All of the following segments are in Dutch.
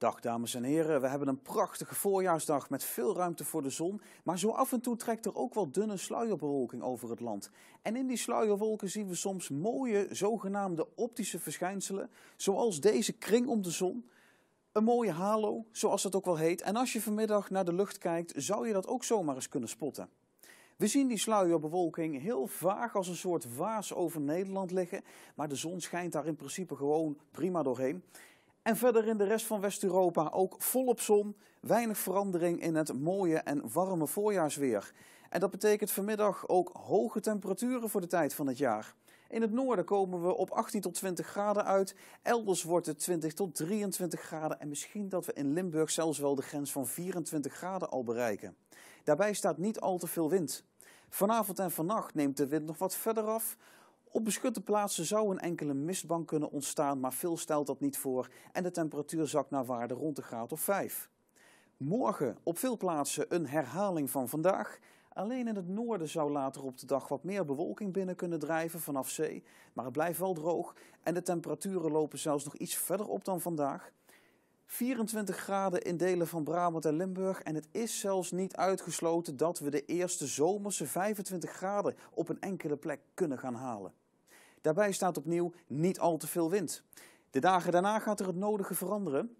Dag dames en heren, we hebben een prachtige voorjaarsdag met veel ruimte voor de zon, maar zo af en toe trekt er ook wel dunne sluierbewolking over het land. En in die sluierwolken zien we soms mooie zogenaamde optische verschijnselen, zoals deze kring om de zon, een mooie halo, zoals dat ook wel heet. En als je vanmiddag naar de lucht kijkt, zou je dat ook zomaar eens kunnen spotten. We zien die sluierbewolking heel vaag als een soort waas over Nederland liggen, maar de zon schijnt daar in principe gewoon prima doorheen. En verder in de rest van West-Europa ook volop zon, weinig verandering in het mooie en warme voorjaarsweer. En dat betekent vanmiddag ook hoge temperaturen voor de tijd van het jaar. In het noorden komen we op 18 tot 20 graden uit. Elders wordt het 20 tot 23 graden en misschien dat we in Limburg zelfs wel de grens van 24 graden al bereiken. Daarbij staat niet al te veel wind. Vanavond en vannacht neemt de wind nog wat verder af. Op beschutte plaatsen zou een enkele mistbank kunnen ontstaan, maar veel stelt dat niet voor en de temperatuur zakt naar waarde rond de graad of 5. Morgen op veel plaatsen een herhaling van vandaag. Alleen in het noorden zou later op de dag wat meer bewolking binnen kunnen drijven vanaf zee, maar het blijft wel droog en de temperaturen lopen zelfs nog iets verder op dan vandaag. 24 graden in delen van Brabant en Limburg. En het is zelfs niet uitgesloten dat we de eerste zomerse 25 graden op een enkele plek kunnen gaan halen. Daarbij staat opnieuw niet al te veel wind. De dagen daarna gaat er het nodige veranderen.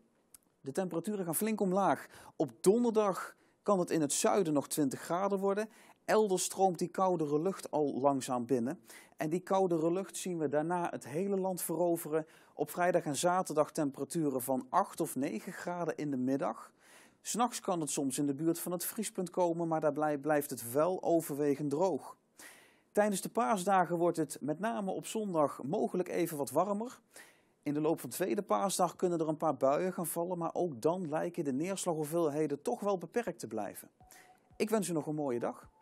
De temperaturen gaan flink omlaag. Op donderdag kan het in het zuiden nog 20 graden worden. Elders stroomt die koudere lucht al langzaam binnen. En die koudere lucht zien we daarna het hele land veroveren. Op vrijdag en zaterdag temperaturen van 8 of 9 graden in de middag. S'nachts kan het soms in de buurt van het vriespunt komen, maar daar blijft het wel overwegend droog. Tijdens de paasdagen wordt het met name op zondag mogelijk even wat warmer. In de loop van de tweede paasdag kunnen er een paar buien gaan vallen, maar ook dan lijken de neerslaghoeveelheden toch wel beperkt te blijven. Ik wens u nog een mooie dag.